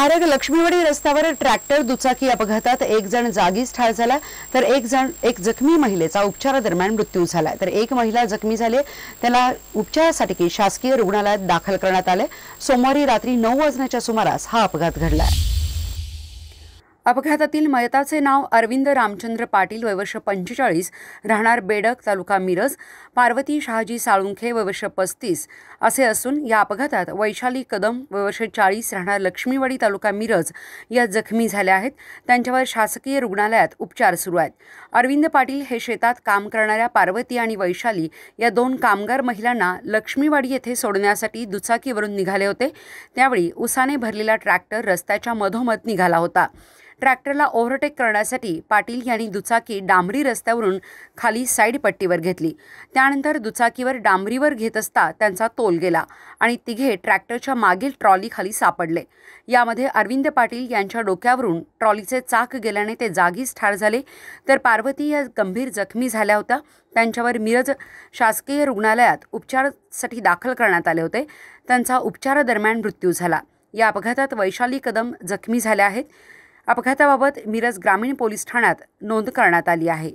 आरग लक्ष्मीवाडी रस्त्यावर ट्रॅक्टर दुचाकी अपघातात एक जण जागीच ठार झाला तर एक जण एक जखमी महिलेचा उपचारादरम्यान मृत्यू झाला तर एक महिला जखमी झाली त्याला उपचारासाठी शासकीय रुग्णालयात दाखल करण्यात आले सोमवारी रात्री नऊ वाजण्याच्या सुमारास हा अपघात घडला अपघातातील मयताचे नाव अरविंद रामचंद्र पाटील वयवर्ष पंचेचाळीस राहणार बेडक तालुका मिरज पार्वती शहाजी साळुंखे वयवर्ष पस्तीस असे असून या अपघातात वैशाली कदम वयवर्ष चाळीस राहणार लक्ष्मीवाडी तालुका मिरज या जखमी झाल्या आहेत त्यांच्यावर शासकीय रुग्णालयात उपचार सुरू आहेत अरविंद पाटील हे शेतात काम करणाऱ्या पार्वती आणि वैशाली या दोन कामगार महिलांना लक्ष्मीवाडी येथे सोडण्यासाठी दुचाकीवरून निघाले होते त्यावेळी उसाने भरलेला ट्रॅक्टर रस्त्याच्या मधोमध निघाला होता ट्रॅक्टरला ओव्हरटेक करण्यासाठी पाटील यांनी दुचाकी डांबरी रस्त्यावरून खाली साईड पट्टीवर घेतली त्यानंतर दुचाकीवर डांबरीवर घेत असता त्यांचा तोल गेला आणि तिघे ट्रॅक्टरच्या मागील ट्रॉलीखाली सापडले यामध्ये अरविंद पाटील यांच्या डोक्यावरून ट्रॉलीचे चाक गेल्याने ते जागीच ठार झाले तर पार्वती या गंभीर जखमी झाल्या होत्या त्यांच्यावर मिरज शासकीय रुग्णालयात उपचारासाठी दाखल करण्यात आले होते त्यांचा उपचारादरम्यान मृत्यू झाला या अपघातात वैशाली कदम जखमी झाल्या आहेत अपघाताबाबत मिरज ग्रामीण पोलीस ठाण्यात नोंद करण्यात आली आहे